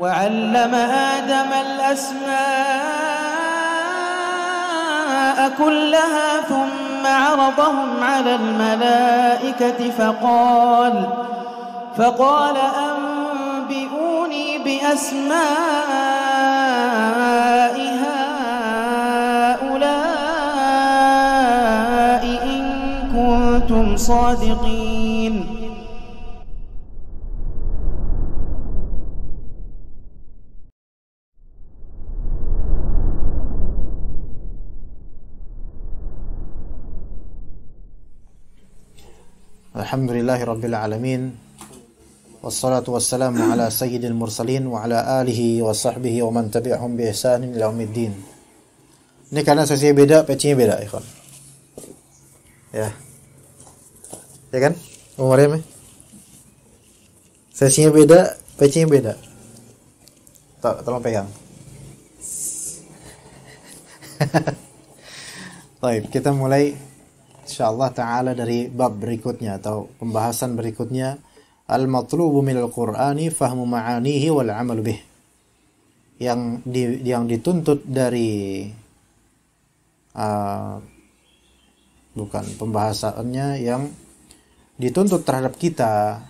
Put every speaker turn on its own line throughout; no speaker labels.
وعلم آدم الأسماء كلها ثم عرضهم على الملائكة فقال فقال أنبئوني بأسماء هؤلاء إن كنتم صادقين Alhamdulillahi Rabbil Alamin Wassalatu wassalamu ala sayyidil mursalin wa ala alihi wa sahbihi wa man tabi'ahum bi ihsanin ila umiddin Ini karena sesi beda, pecinya beda ikhwan Ya Ya kan? Umurnya eh? Sesinya beda, pecinya beda Tak Tolong pegang Baik, kita mulai insyaallah taala dari bab berikutnya atau pembahasan berikutnya al-matlubu minal qur'ani fahmu ma'anihi wal bih. Yang di, yang dituntut dari uh, bukan pembahasannya yang dituntut terhadap kita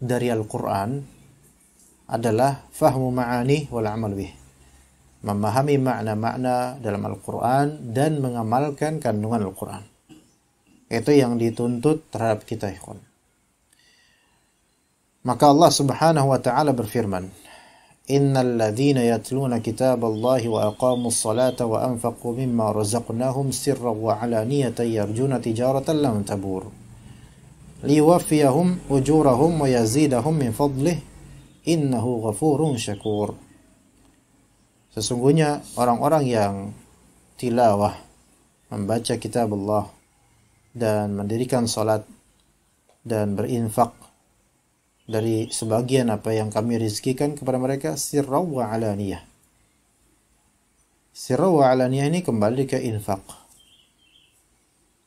dari Al-Qur'an adalah fahmu ma'ani wal 'amalu bih memahami makna-makna dalam Al-Quran dan mengamalkan kandungan Al-Quran. Itu yang dituntut terhadap kita, ikhwan. Maka Allah Subhanahu wa taala berfirman, "Innal ladzina yatluna Allah wa aqamus salata wa anfaqu mimma razaqnahum sirran wa 'alaniyatan yarjuna tijaratan lam tabur." liwaffiyahum ujurahum wa yazidahum min fadlih innahu ghafurun syakur Sesungguhnya orang-orang yang tilawah membaca kitab Allah dan mendirikan salat dan berinfak dari sebagian apa yang kami rizkikan kepada mereka sirra wa alaniyah. Sirra wa alaniyah ini kembali ke infak.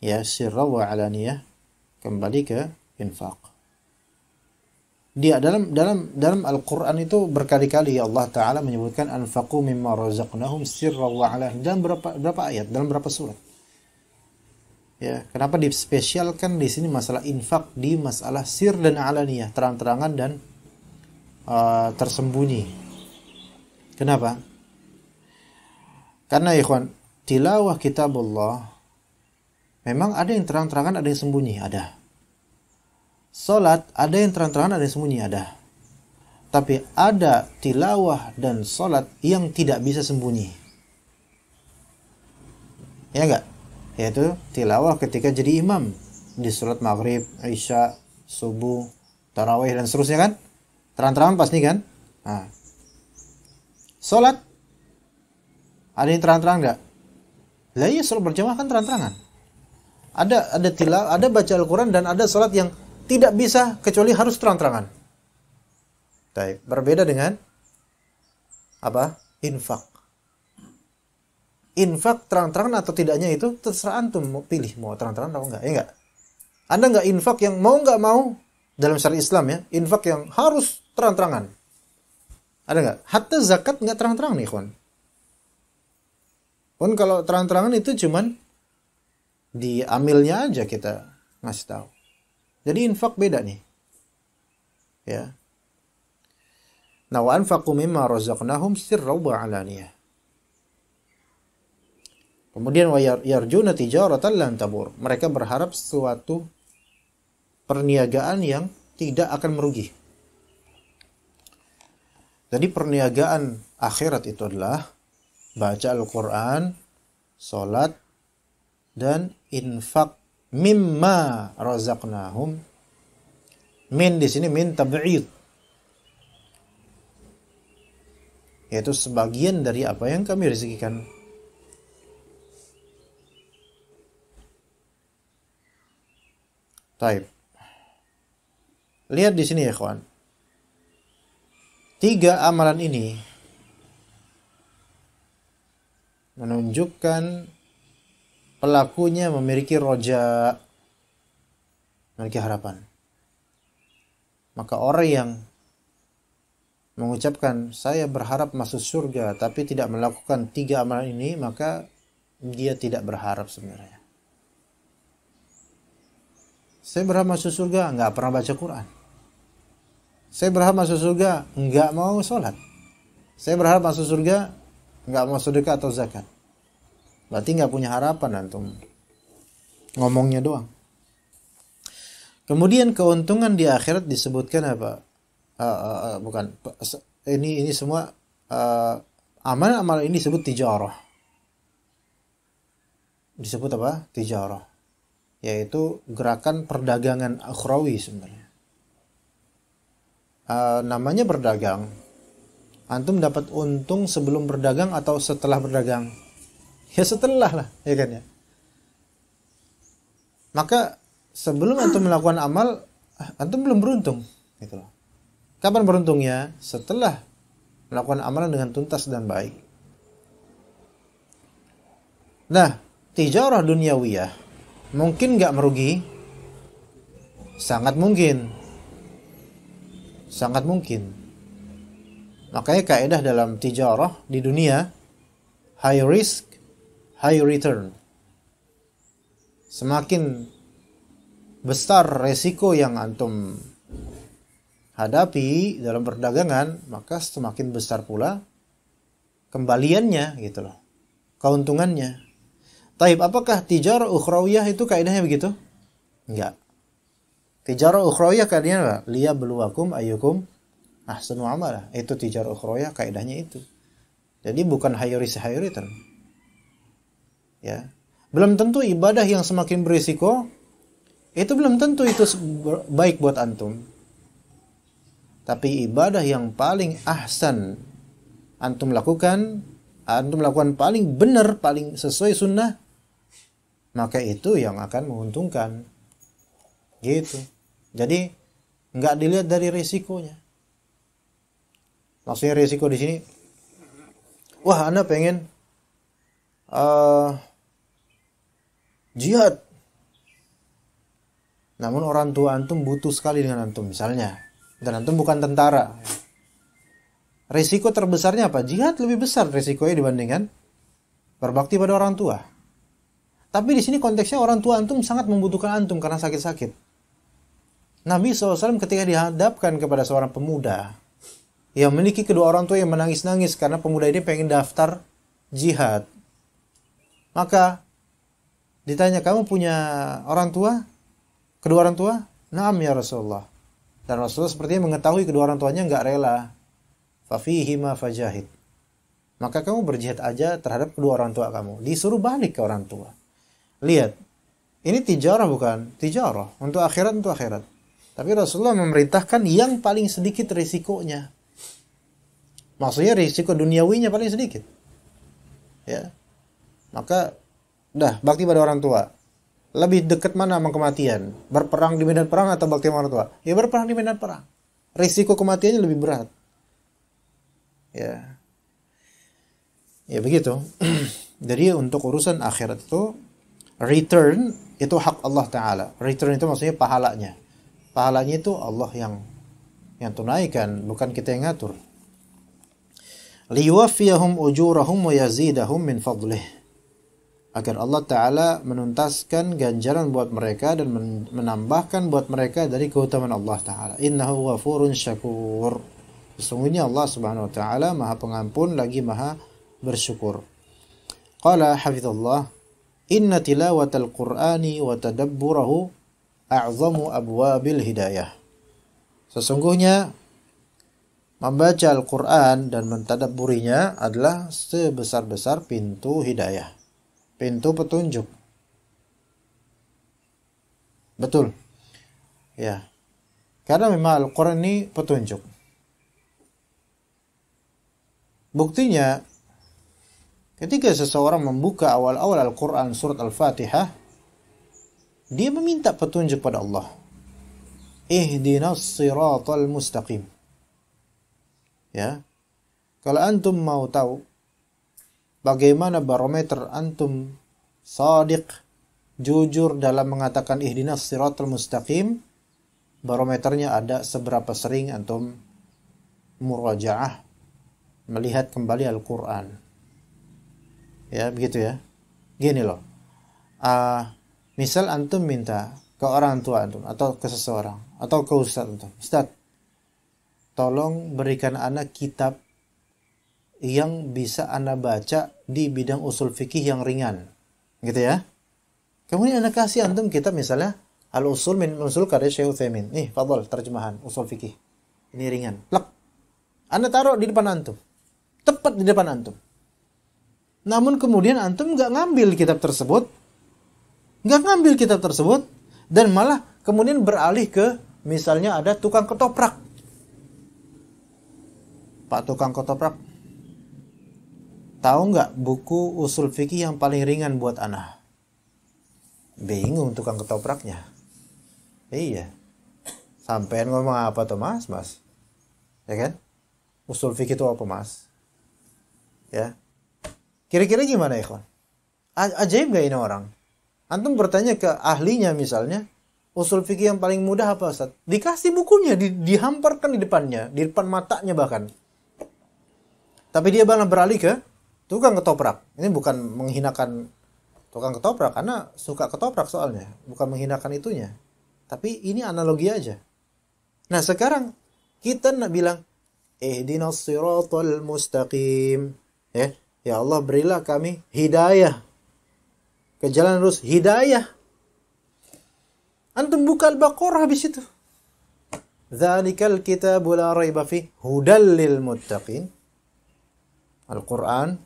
Ya, sirra wa alaniyah kembali ke infak dia dalam dalam dalam Al-Qur'an itu berkali-kali ya Allah taala menyebutkan anfaqu mimma razaqnahum sirra wa alani dalam berapa berapa ayat dalam berapa surat ya kenapa dispesialkan di sini masalah infak di masalah sir dan alaniyah terang-terangan dan uh, tersembunyi kenapa karena ikhwan tilawah kitabullah memang ada yang terang-terangan ada yang sembunyi ada Solat ada yang terang-terangan, ada yang sembunyi, ada. Tapi ada tilawah dan solat yang tidak bisa sembunyi. Ya enggak? Yaitu tilawah ketika jadi imam di salat maghrib, isya, subuh, tarawih dan seterusnya kan? Terang-terangan pasti kan? Nah. Salat ada yang terang terangan enggak? Lah iya salat berjamaah kan terang-terangan. Ada ada tilawah, ada baca Al-Qur'an dan ada solat yang tidak bisa kecuali harus terang-terangan. Baik, berbeda dengan apa? Infak. Infak terang-terangan atau tidaknya itu terserah antum mau pilih mau terang-terangan atau enggak, ya enggak? Anda enggak infak yang mau enggak mau dalam syariat Islam ya, infak yang harus terang-terangan. Ada enggak? Hatta zakat enggak terang-terangan nih, kawan. Pun kalau terang-terangan itu cuman diambilnya aja kita ngasih tahu. Jadi infak beda nih. Ya. Nah, anfaqu mimma razaqnahum sirra Kemudian wa yarjuna tijaratan lan tabur. Mereka berharap suatu perniagaan yang tidak akan merugi. Jadi perniagaan akhirat itu adalah baca Al-Quran, solat dan infak mimma razaqnahum min di sini min tab'id yaitu sebagian dari apa yang kami rezekikan Taib. Lihat di sini ya kawan. Tiga amalan ini menunjukkan pelakunya memiliki roja memiliki harapan maka orang yang mengucapkan saya berharap masuk surga tapi tidak melakukan tiga amalan ini maka dia tidak berharap sebenarnya saya berharap masuk surga nggak pernah baca Quran saya berharap masuk surga nggak mau sholat saya berharap masuk surga nggak mau sedekah atau zakat berarti nggak punya harapan antum ngomongnya doang kemudian keuntungan di akhirat disebutkan apa uh, uh, uh, bukan ini ini semua uh, amal-amal ini disebut tijarah disebut apa tijarah yaitu gerakan perdagangan akhrawi sebenarnya uh, namanya berdagang antum dapat untung sebelum berdagang atau setelah berdagang ya setelah lah ya kan ya maka sebelum antum melakukan amal ah, antum belum beruntung gitu loh kapan beruntungnya setelah melakukan amalan dengan tuntas dan baik nah tijarah duniawiyah mungkin nggak merugi sangat mungkin sangat mungkin makanya kaidah dalam tijarah di dunia high risk high return. Semakin besar resiko yang antum hadapi dalam perdagangan, maka semakin besar pula kembaliannya gitu loh. Keuntungannya. Taib, apakah tijarah ukhrawiyah itu kaidahnya begitu? Enggak. Tijarah ukhrawiyah kaidahnya apa? Liya beluakum ayyukum ahsanu amalah. Itu tijarah ukhrawiyah kaidahnya itu. Jadi bukan high risk high return ya belum tentu ibadah yang semakin berisiko itu belum tentu itu baik buat antum tapi ibadah yang paling ahsan antum lakukan antum lakukan paling benar paling sesuai sunnah maka itu yang akan menguntungkan gitu jadi nggak dilihat dari risikonya maksudnya risiko di sini wah anda pengen uh, jihad. Namun orang tua antum butuh sekali dengan antum misalnya. Dan antum bukan tentara. Resiko terbesarnya apa? Jihad lebih besar resikonya dibandingkan berbakti pada orang tua. Tapi di sini konteksnya orang tua antum sangat membutuhkan antum karena sakit-sakit. Nabi SAW ketika dihadapkan kepada seorang pemuda yang memiliki kedua orang tua yang menangis-nangis karena pemuda ini pengen daftar jihad. Maka Ditanya, kamu punya orang tua? Kedua orang tua? Naam ya Rasulullah. Dan Rasulullah sepertinya mengetahui kedua orang tuanya nggak rela. Fafihima fajahid. Maka kamu berjihad aja terhadap kedua orang tua kamu. Disuruh balik ke orang tua. Lihat, ini tijarah bukan? Tijarah. Untuk akhirat, untuk akhirat. Tapi Rasulullah memerintahkan yang paling sedikit risikonya. Maksudnya risiko duniawinya paling sedikit. Ya. Maka Dah, bakti pada orang tua. Lebih dekat mana sama kematian? Berperang di medan perang atau bakti sama orang tua? Ya berperang di medan perang. Risiko kematiannya lebih berat. Ya. Ya begitu. Jadi untuk urusan akhirat itu return itu hak Allah taala. Return itu maksudnya pahalanya. Pahalanya itu Allah yang yang tunaikan, bukan kita yang ngatur. Liwafiyahum ujurahum wa yazidahum min fadlih agar Allah Ta'ala menuntaskan ganjaran buat mereka dan menambahkan buat mereka dari keutamaan Allah Ta'ala. Innahu ghafurun syakur. Sesungguhnya Allah Subhanahu Wa Ta'ala maha pengampun lagi maha bersyukur. Qala hafizullah, Inna tilawatal qur'ani wa tadabburahu a'zamu abwabil hidayah. Sesungguhnya membaca Al-Quran dan mentadaburinya adalah sebesar-besar pintu hidayah pintu petunjuk. Betul. Ya. Karena memang Al-Qur'an ini petunjuk. Buktinya ketika seseorang membuka awal-awal Al-Qur'an surat Al-Fatihah, dia meminta petunjuk pada Allah. Ihdinas siratal mustaqim. Ya. Kalau antum mau tahu Bagaimana barometer antum sadiq jujur dalam mengatakan ihdinas siratal mustaqim? Barometernya ada seberapa sering antum murajaah melihat kembali Al-Qur'an. Ya, begitu ya. Gini loh. Uh, misal antum minta ke orang tua antum atau ke seseorang atau ke ustaz antum, "Ustaz, tolong berikan anak kitab yang bisa anak baca di bidang usul fikih yang ringan. Gitu ya. Kemudian anda kasih antum kita misalnya Al-Usul min Usul karya Syekh Utsaimin. Nih, fadol terjemahan usul fikih. Ini ringan. Plak. Anda taruh di depan antum. Tepat di depan antum. Namun kemudian antum nggak ngambil kitab tersebut, nggak ngambil kitab tersebut, dan malah kemudian beralih ke misalnya ada tukang ketoprak. Pak tukang ketoprak Tahu nggak buku usul fikih yang paling ringan buat anak? Bingung tukang ketopraknya. Iya. Sampai ngomong apa tuh mas, mas? Ya kan? Usul fikih itu apa mas? Ya. Kira-kira gimana ikhwan? Ajaib gak ini orang? Antum bertanya ke ahlinya misalnya, usul fikih yang paling mudah apa Ustaz? Dikasih bukunya, di, dihamparkan di depannya, di depan matanya bahkan. Tapi dia malah beralih ke tukang ketoprak ini bukan menghinakan tukang ketoprak karena suka ketoprak soalnya bukan menghinakan itunya tapi ini analogi aja nah sekarang kita nak bilang eh siratal mustaqim ya ya Allah berilah kami hidayah ke jalan lurus hidayah antum buka al-baqarah habis itu dzalikal kitabu la raiba fi hudal lil muttaqin Al-Qur'an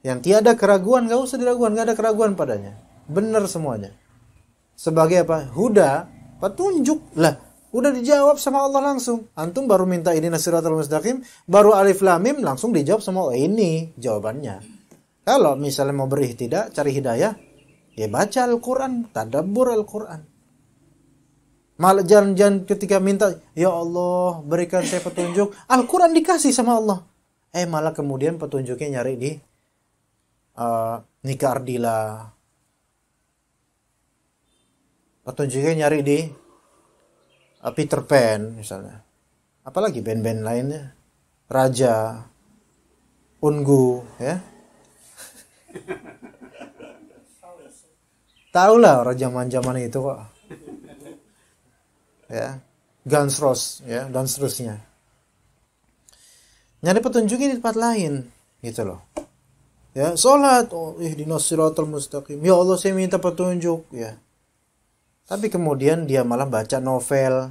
yang tiada keraguan gak usah diraguan gak ada keraguan padanya benar semuanya sebagai apa huda petunjuk lah udah dijawab sama Allah langsung antum baru minta ini nasiratul mustaqim baru alif lamim langsung dijawab sama Allah ini jawabannya kalau misalnya mau beri tidak cari hidayah ya baca Al-Quran tadabur Al-Quran malah jangan-jangan ketika minta ya Allah berikan saya petunjuk Al-Quran dikasih sama Allah eh malah kemudian petunjuknya nyari di uh, eh, Nika Ardila atau nyari di uh, Peter Pan misalnya apalagi band-band lainnya Raja Ungu ya tahu lah orang zaman zaman itu kok ya Guns Rose ya dan seterusnya nyari petunjuknya di tempat lain gitu loh Ya, sholat oh, eh, mustaqim. Ya Allah, saya minta petunjuk, ya. Tapi kemudian dia malah baca novel,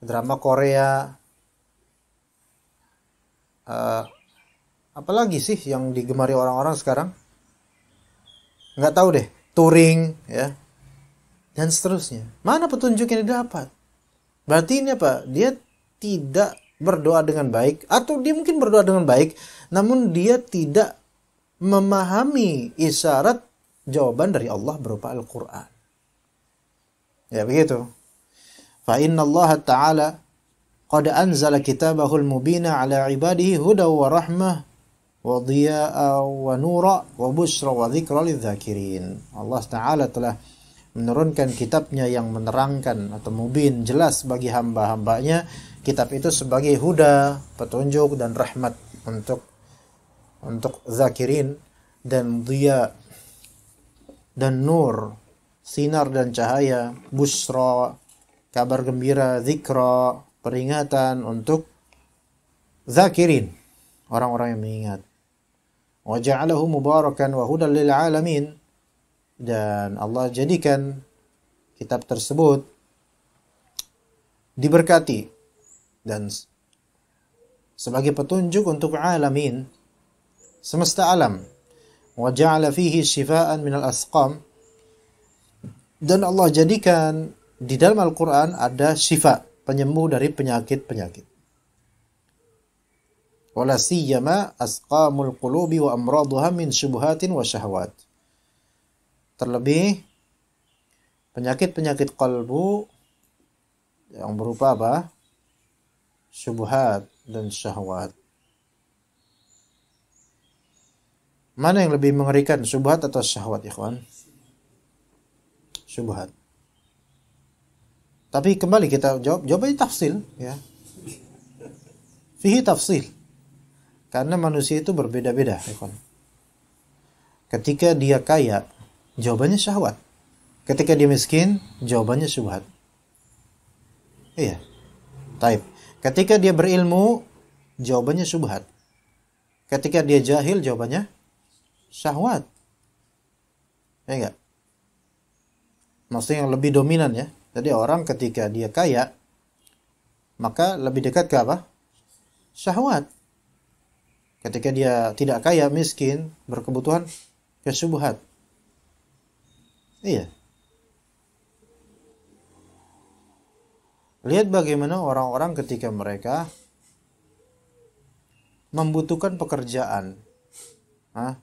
drama Korea. Uh, apalagi sih yang digemari orang-orang sekarang? Nggak tahu deh, touring, ya. Dan seterusnya. Mana petunjuk yang didapat? Berarti ini apa? Dia tidak berdoa dengan baik atau dia mungkin berdoa dengan baik, namun dia tidak memahami isyarat jawaban dari Allah berupa Al-Quran. Ya begitu. Fa inna Allah Ta'ala qad anzala kitabahul mubina ala ibadihi huda wa rahmah wa diya'a wa nura wa busra wa dhikra Allah Ta'ala telah menurunkan kitabnya yang menerangkan atau mubin jelas bagi hamba-hambanya kitab itu sebagai huda, petunjuk dan rahmat untuk untuk zakirin dan dia dan nur sinar dan cahaya busro kabar gembira zikro peringatan untuk zakirin orang-orang yang mengingat wa mubarakan wa lil alamin dan Allah jadikan kitab tersebut diberkati dan sebagai petunjuk untuk alamin semesta alam wa ja'ala fihi shifaan minal asqam dan Allah jadikan di dalam Al-Qur'an ada syifa penyembuh dari penyakit-penyakit wala siyama asqamul qulubi wa amraduha min syubhatin wa syahwat terlebih penyakit-penyakit kalbu yang berupa apa syubhat dan syahwat Mana yang lebih mengerikan, subhat atau syahwat, ikhwan? Subhat. Tapi kembali kita jawab, jawabnya tafsir tafsil, ya. Fihi tafsil. Karena manusia itu berbeda-beda, ikhwan. Ketika dia kaya, jawabannya syahwat. Ketika dia miskin, jawabannya subhat. Iya. Taib. Ketika dia berilmu, jawabannya subhat. Ketika dia jahil, jawabannya syahwat. Ya enggak? Maksudnya yang lebih dominan ya. Jadi orang ketika dia kaya, maka lebih dekat ke apa? Syahwat. Ketika dia tidak kaya, miskin, berkebutuhan, ke ya Iya. Lihat bagaimana orang-orang ketika mereka membutuhkan pekerjaan. Hah?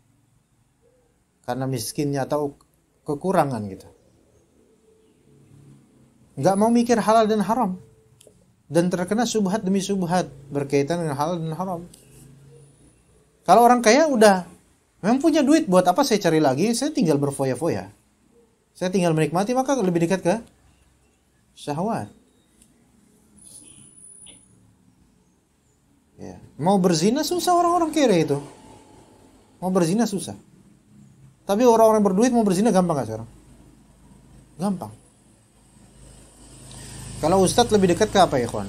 karena miskinnya atau kekurangan gitu. Nggak mau mikir halal dan haram dan terkena subhat demi subhat berkaitan dengan halal dan haram. Kalau orang kaya udah memang punya duit buat apa saya cari lagi? Saya tinggal berfoya-foya. Saya tinggal menikmati maka lebih dekat ke syahwat. Ya. Mau berzina susah orang-orang kere itu. Mau berzina susah. Tapi orang-orang berduit mau berzina gampang gak sekarang? Gampang. Kalau ustadz lebih dekat ke apa ya kawan?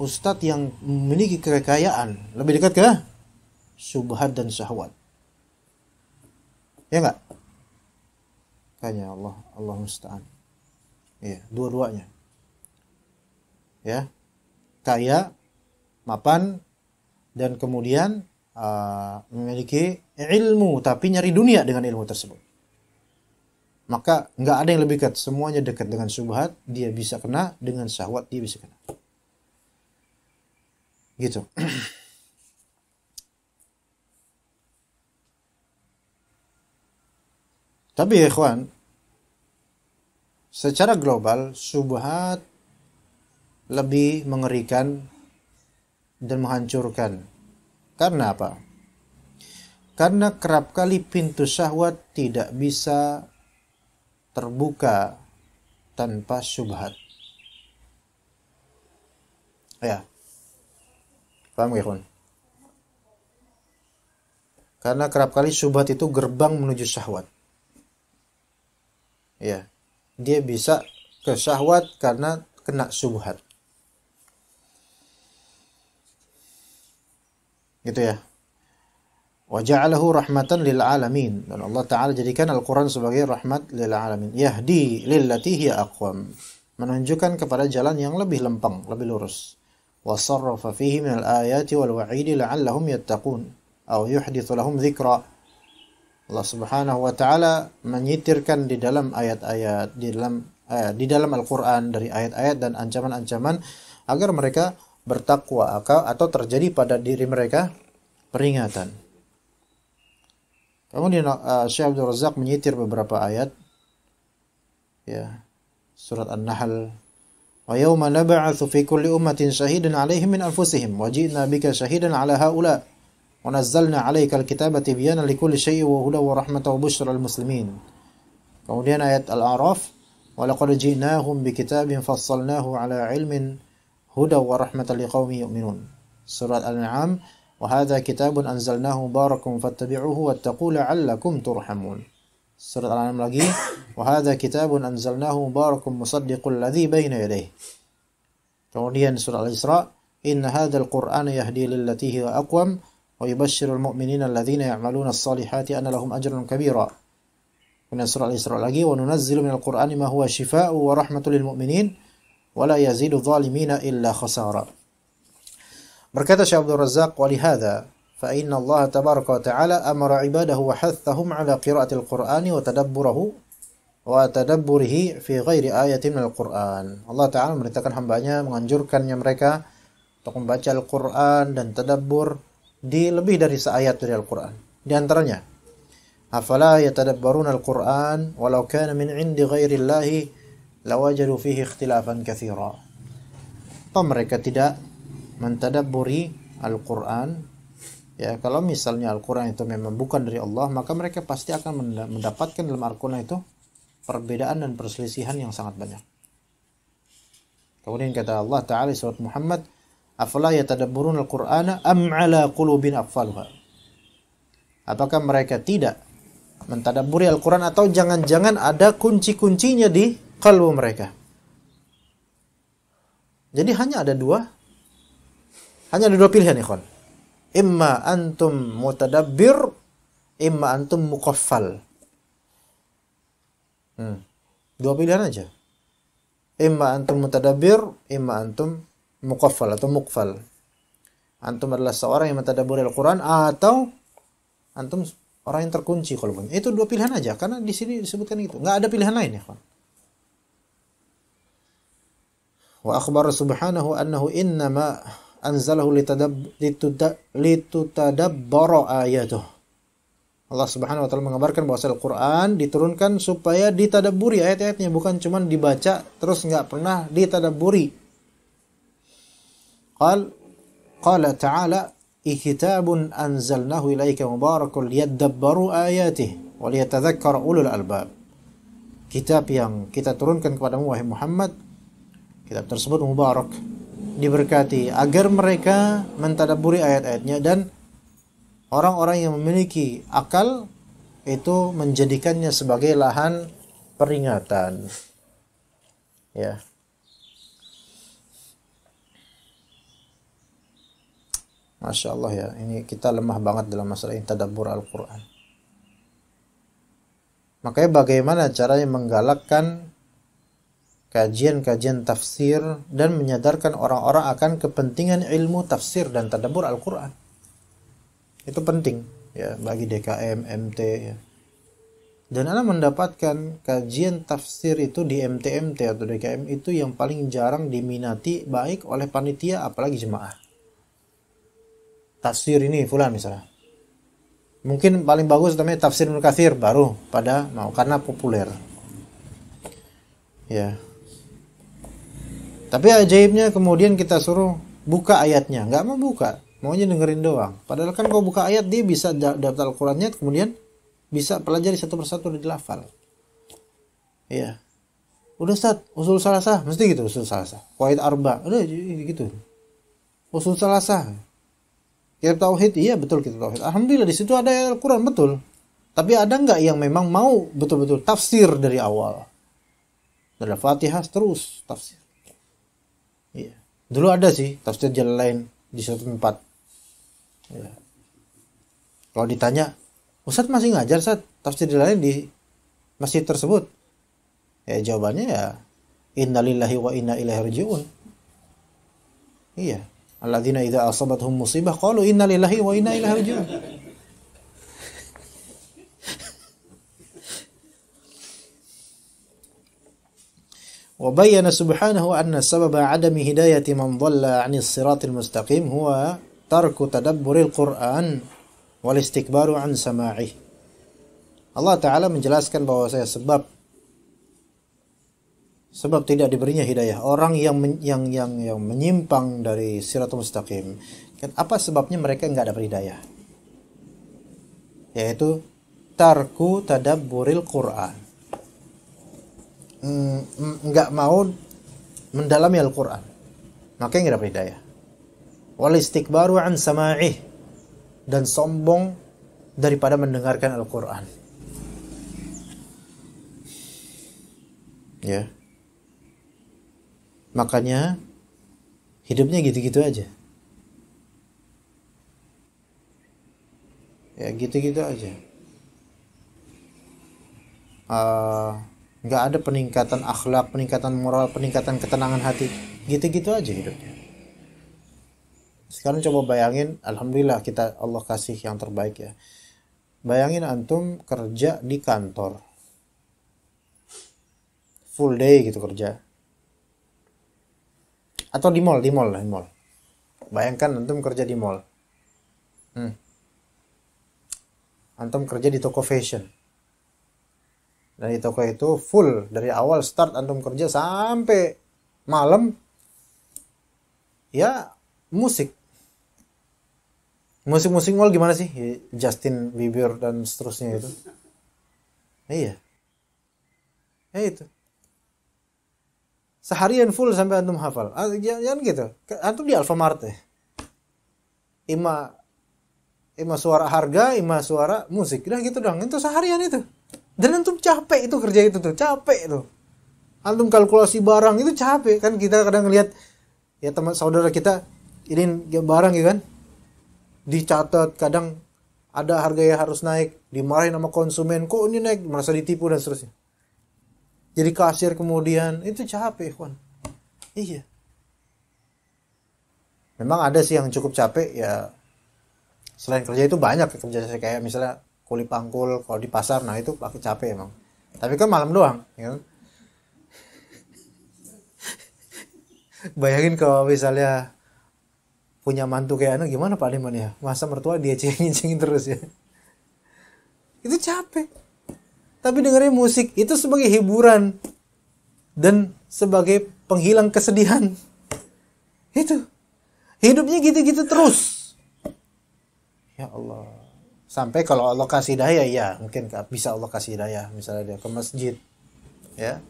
Ustadz yang memiliki kekayaan lebih dekat ke subhat dan syahwat. Ya enggak? Kayaknya Allah, Allah musta'an. Iya, dua-duanya. Ya. Kaya, mapan, dan kemudian uh, memiliki ilmu tapi nyari dunia dengan ilmu tersebut. Maka nggak ada yang lebih dekat, semuanya dekat dengan subhat, dia bisa kena dengan syahwat dia bisa kena. Gitu. Tapi ya ikhwan, secara global subhat lebih mengerikan dan menghancurkan. Karena apa? Karena kerap kali pintu syahwat tidak bisa terbuka tanpa syubhat. Ya. Paham ya, Karena kerap kali syubhat itu gerbang menuju syahwat. Ya. Dia bisa ke syahwat karena kena syubhat. Gitu ya wa ja'alahu rahmatan lil alamin dan Allah taala jadikan Al-Qur'an sebagai rahmat lil alamin yahdi lillati hiya aqwam menunjukkan kepada jalan yang lebih lempeng lebih lurus wa sarrafa fihi min al-ayati wal wa'idi la'allahum yattaqun aw yuhdithu lahum dzikra Allah Subhanahu wa taala menyitirkan di dalam ayat-ayat di dalam eh, di dalam Al-Qur'an dari ayat-ayat dan ancaman-ancaman agar mereka bertakwa atau terjadi pada diri mereka peringatan Kemudian uh, Syekh Abdul Razak menyitir beberapa ayat ya surat An-Nahl wa yauma nab'atsu fi kulli ummatin shahidan 'alaihim min anfusihim wa ji'na bika shahidan 'ala haula wa nazzalna 'alaika al-kitaba tibyana likulli shay'in wa hudan wa rahmatan wa bushra lil-muslimin kemudian ayat Al-A'raf wa laqad ji'nahum bi kitabin fassalnahu 'ala 'ilmin hudan wa rahmatan liqaumin yu'minun surat Al-An'am وهذا كتاب أنزلناه مبارك فاتبعوه واتقوا لعلكم ترحمون سورة الأنعام لقي وهذا كتاب أنزلناه مبارك مصدق الذي بين يديه kemudian سورة الإسراء إن هذا القرآن يهدي للتي هي أقوم ويبشر المؤمنين الذين يعملون الصالحات أن لهم أجر كبيرا من سورة الإسراء لقي وننزل من القرآن ما هو شفاء ورحمة للمؤمنين ولا يزيد الظالمين إلا خسارًا Berkata Syekh Abdul Razak, "Walihada fa inna Allah tabaraka wa ta'ala amara ibadahu wa hathahum ala qira'atil Qur'ani wa tadabburahu wa tadabburihi fi ghairi ayatin minal Qur'an." Allah Ta'ala memerintahkan hambanya menganjurkannya mereka untuk membaca Al-Qur'an dan tadabbur di lebih dari seayat dari Al-Qur'an. Di antaranya, "Afala yatadabbaruna Al-Qur'an walau kana min 'indi ghairi Allah lawajadu fihi ikhtilafan katsira." Apa mereka tidak mentadaburi Al-Qur'an ya kalau misalnya Al-Qur'an itu memang bukan dari Allah maka mereka pasti akan mendapatkan dalam Al-Qur'an itu perbedaan dan perselisihan yang sangat banyak kemudian kata Allah taala surat Muhammad afala yatadaburun al Qur'an am ala qulubin apakah mereka tidak mentadaburi Al-Qur'an atau jangan-jangan ada kunci-kuncinya di kalbu mereka jadi hanya ada dua hanya ada dua pilihan ikhwan. Imma antum mutadabbir, imma antum muqaffal. Hmm. Dua pilihan aja. Imma antum mutadabbir, imma antum muqaffal atau mukfal. Antum adalah seorang yang mentadabbur Al-Quran atau antum orang yang terkunci kalau punya. Itu dua pilihan aja karena di sini disebutkan itu. Enggak ada pilihan lain ya, kawan. Wa akhbar subhanahu annahu innama anzalahu litutadabbara ayatuh. Allah Subhanahu wa taala mengabarkan bahwa Al-Qur'an diturunkan supaya ditadabburi ayat-ayatnya bukan cuma dibaca terus nggak pernah ditadabburi. Qal qala ta'ala kitabun anzalnahu ilaika mubarakul liyadabbaru ayatihi wa liyatadhakkara ulul albab. Kitab yang kita turunkan kepadamu wahai Muhammad kitab tersebut mubarak diberkati agar mereka mentadaburi ayat-ayatnya dan orang-orang yang memiliki akal itu menjadikannya sebagai lahan peringatan ya Masya Allah ya, ini kita lemah banget dalam masalah ini, tadabbur Al-Quran. Makanya bagaimana caranya menggalakkan kajian-kajian tafsir dan menyadarkan orang-orang akan kepentingan ilmu tafsir dan tadabur Al-Qur'an. Itu penting ya bagi DKM MT ya. Dan Anda mendapatkan kajian tafsir itu di MTMT atau DKM itu yang paling jarang diminati baik oleh panitia apalagi jemaah. Tafsir ini fulan misalnya. Mungkin paling bagus namanya tafsir Kathir baru pada mau karena populer. Ya, tapi ajaibnya kemudian kita suruh buka ayatnya, nggak mau buka, maunya dengerin doang. Padahal kan kau buka ayat dia bisa daftar qurannya kemudian bisa pelajari satu persatu di lafal. Iya. Udah saat usul salasah, mesti gitu usul salasah. Qaid arba, udah gitu. Usul salasah. Kitab tauhid, iya betul kita tauhid. Alhamdulillah di situ ada Al-Qur'an betul. Tapi ada nggak yang memang mau betul-betul tafsir dari awal? Dari Fatihah terus tafsir. Iya. Dulu ada sih tafsir jalan lain di suatu tempat. Ya. Kalau ditanya, Ustaz masih ngajar saat tafsir jalan lain di masjid tersebut? Ya jawabannya ya innalillahi wa inna ilaihi rajiun. Iya. Alladzina idza asabathum musibah qalu innalillahi wa inna ilaihi rajiun. وبين سبحانه أن سبب عدم هداية من ضل عن الصراط المستقيم هو ترك تدبر القرآن والاستكبار عن سماعه Allah Ta'ala menjelaskan bahwa saya sebab sebab tidak diberinya hidayah orang yang men, yang yang yang menyimpang dari siratul mustaqim apa sebabnya mereka nggak dapat hidayah yaitu tarku tadabburil Quran Mm, mm, nggak mm, mau mendalami Al-Quran makanya yang dapat hidayah ya. wal istikbaru an sama'ih dan sombong daripada mendengarkan Al-Quran ya makanya hidupnya gitu-gitu aja ya gitu-gitu aja uh, nggak ada peningkatan akhlak peningkatan moral peningkatan ketenangan hati gitu-gitu aja hidupnya sekarang coba bayangin alhamdulillah kita Allah kasih yang terbaik ya bayangin antum kerja di kantor full day gitu kerja atau di mall di mall lah di mall bayangkan antum kerja di mall hmm. antum kerja di toko fashion dan di toko itu full dari awal start antum kerja sampai malam ya musik. Musik-musik mall gimana sih? Ya, Justin Bieber dan seterusnya itu. Iya. Ya itu. Seharian full sampai antum hafal. Jangan ah, ya, ya gitu. Antum di Alfamart ya. Ima ima suara harga, ima suara musik. Udah gitu dong. Itu seharian itu dan antum capek itu kerja itu tuh capek tuh antum kalkulasi barang itu capek kan kita kadang ngelihat ya teman saudara kita ini barang gitu kan dicatat kadang ada harga yang harus naik dimarahin sama konsumen kok ini naik merasa ditipu dan seterusnya jadi kasir kemudian itu capek kan iya memang ada sih yang cukup capek ya selain kerja itu banyak ya kerja saya kayak misalnya kuli pangkul kalau di pasar nah itu pakai capek emang tapi kan malam doang ya kan? bayangin kalau misalnya punya mantu kayak anak gimana Pak Liman ya masa mertua dia cengin cengin terus ya itu capek tapi dengerin musik itu sebagai hiburan dan sebagai penghilang kesedihan itu hidupnya gitu-gitu terus ya Allah sampai kalau lokasi daya ya mungkin bisa lokasi daya misalnya dia ke masjid ya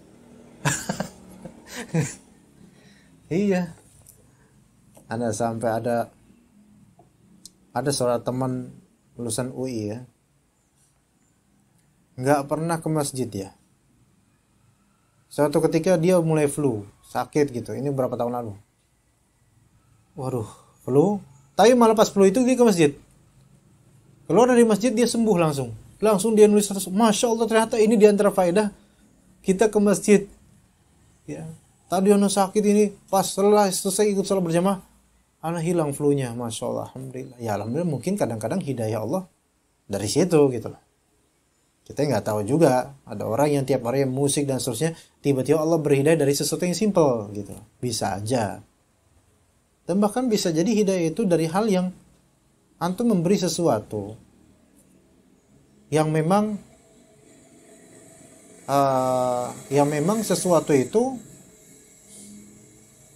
iya ada sampai ada ada seorang teman lulusan UI ya nggak pernah ke masjid ya suatu ketika dia mulai flu sakit gitu ini berapa tahun lalu waduh flu tapi malah pas flu itu dia ke masjid Keluar dari masjid dia sembuh langsung. Langsung dia nulis status, Masya Allah ternyata ini diantara faedah kita ke masjid. Ya. Tadi anak sakit ini pas setelah selesai ikut sholat berjamaah, anak hilang flu-nya. Masya Allah, Alhamdulillah. Ya Alhamdulillah mungkin kadang-kadang hidayah Allah dari situ gitu loh. Kita nggak tahu juga ada orang yang tiap hari musik dan seterusnya tiba-tiba Allah berhidayah dari sesuatu yang simple gitu. Bisa aja. Dan bahkan bisa jadi hidayah itu dari hal yang antum memberi sesuatu yang memang uh, yang memang sesuatu itu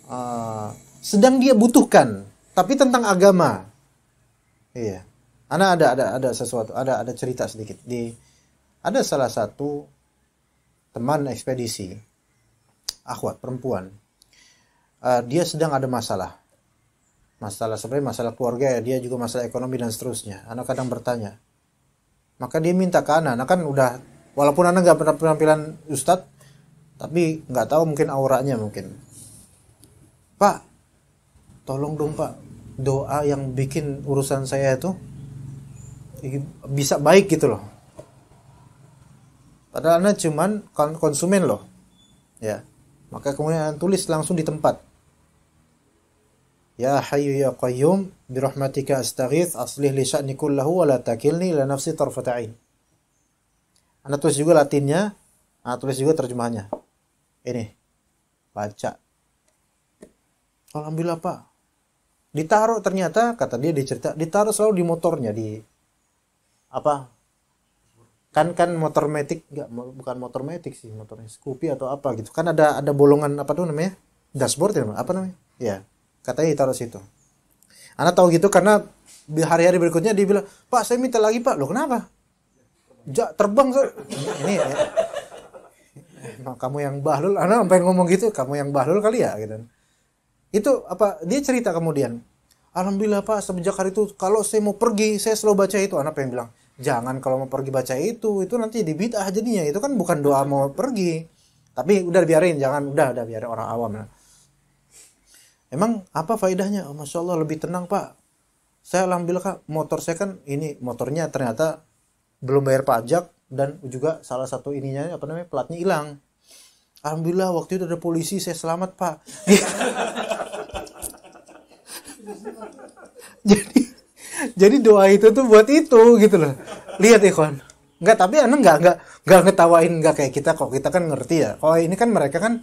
uh, sedang dia butuhkan tapi tentang agama iya Ana ada ada ada sesuatu ada ada cerita sedikit di ada salah satu teman ekspedisi akhwat perempuan uh, dia sedang ada masalah masalah sebenarnya masalah keluarga ya dia juga masalah ekonomi dan seterusnya anak kadang bertanya maka dia minta ke anak anak kan udah walaupun anak nggak pernah penampilan Ustad tapi nggak tahu mungkin auranya mungkin pak tolong dong pak doa yang bikin urusan saya itu bisa baik gitu loh padahal anak cuman konsumen loh ya maka kemudian tulis langsung di tempat Ya Hayyu Ya Qayyum birahmatika astaghith aslih li sya'ni kullahu wa la takilni ila nafsi tarfata'in. Anda tulis juga latinnya, Anda tulis juga terjemahannya. Ini. Baca. Alhamdulillah Pak. Ditaruh ternyata kata dia dicerita ditaruh selalu di motornya di apa? Kan kan motor metik enggak bukan motor metik sih motornya Scoopy atau apa gitu. Kan ada ada bolongan apa tuh namanya? Dashboard ya, apa namanya? Ya katanya ditaruh situ anak tahu gitu karena hari-hari berikutnya dia bilang pak saya minta lagi pak lo kenapa ja, terbang ke ini ya, emang kamu yang bahlul anak sampai ngomong gitu kamu yang bahlul kali ya gitu itu apa dia cerita kemudian alhamdulillah pak semenjak hari itu kalau saya mau pergi saya selalu baca itu anak pengen bilang jangan kalau mau pergi baca itu itu nanti jadi bid'ah jadinya itu kan bukan doa mau pergi tapi udah biarin jangan udah udah biarin orang awam lah Emang apa faedahnya? Oh, Masya Allah lebih tenang pak. Saya alhamdulillah kak, motor saya kan ini motornya ternyata belum bayar pajak dan juga salah satu ininya apa namanya platnya hilang. Alhamdulillah waktu itu ada polisi saya selamat pak. jadi jadi doa itu tuh buat itu gitu loh. Lihat Ikhwan. Enggak tapi anak enggak enggak enggak ngetawain enggak kayak kita kok kita kan ngerti ya. Kalau oh, ini kan mereka kan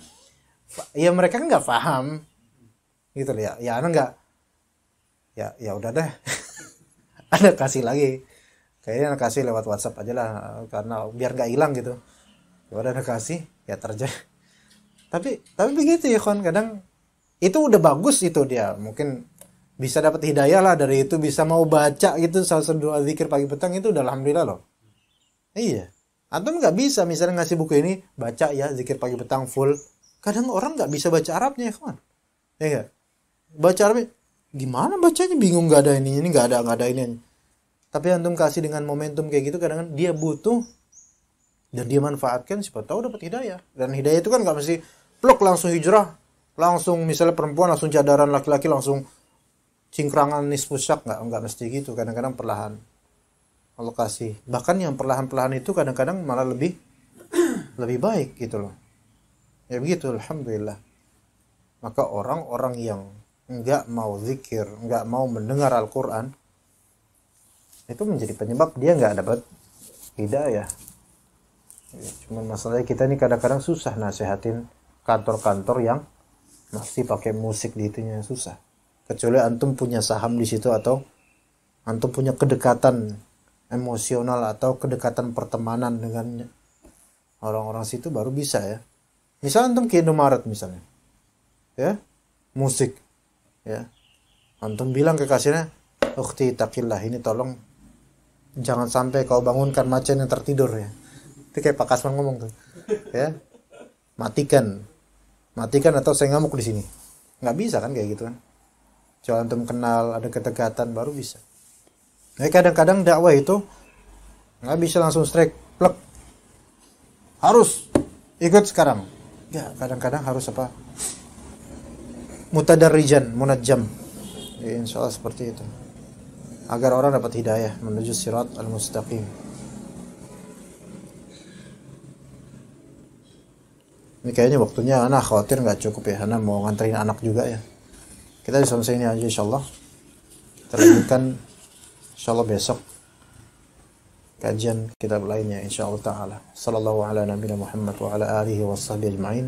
ya mereka kan nggak paham gitu loh ya ya anak nggak ya ya udah deh ada kasih lagi kayaknya anak kasih lewat WhatsApp aja lah karena biar nggak hilang gitu ya udah anak kasih ya terjadi tapi tapi begitu ya kon kadang itu udah bagus itu dia mungkin bisa dapat hidayah lah dari itu bisa mau baca gitu salah satu dua zikir pagi petang itu udah alhamdulillah loh iya atau nggak bisa misalnya ngasih buku ini baca ya zikir pagi petang full kadang orang nggak bisa baca Arabnya ya kawan ya baca Arabnya gimana bacanya bingung nggak ada ini ini nggak ada nggak ada ini tapi antum kasih dengan momentum kayak gitu kadang, -kadang dia butuh dan dia manfaatkan siapa tahu dapat hidayah dan hidayah itu kan nggak mesti plok langsung hijrah langsung misalnya perempuan langsung cadaran laki-laki langsung cingkrangan syak nggak nggak mesti gitu kadang-kadang perlahan Allah kasih bahkan yang perlahan-perlahan itu kadang-kadang malah lebih lebih baik gitu loh ya begitu alhamdulillah maka orang-orang yang nggak mau zikir nggak mau mendengar Al-Quran itu menjadi penyebab dia nggak dapat hidayah ya, Cuma masalahnya kita ini kadang-kadang susah nasehatin kantor-kantor yang masih pakai musik di itunya susah kecuali antum punya saham di situ atau antum punya kedekatan emosional atau kedekatan pertemanan dengan orang-orang situ baru bisa ya misal antum ke Indomaret misalnya ya musik ya antum bilang ke kasirnya ukti takillah ini tolong jangan sampai kau bangunkan macan yang tertidur ya itu kayak Pak Kasman ngomong tuh ya matikan matikan atau saya ngamuk di sini nggak bisa kan kayak gitu kan Coba antum kenal ada ketegatan baru bisa Nah, kadang-kadang dakwah itu nggak bisa langsung strike plek. Harus ikut sekarang. Ya, kadang-kadang harus apa? mutadarrijan munajjam ya, insya Allah seperti itu agar orang dapat hidayah menuju sirat al-mustaqim ini kayaknya waktunya anak khawatir nggak cukup ya karena mau nganterin anak juga ya kita bisa ini aja insya Allah kita insya Allah besok kajian kitab lainnya insya Allah ta'ala sallallahu ala nabina Muhammad wa ala alihi wa sahbihi ajma'in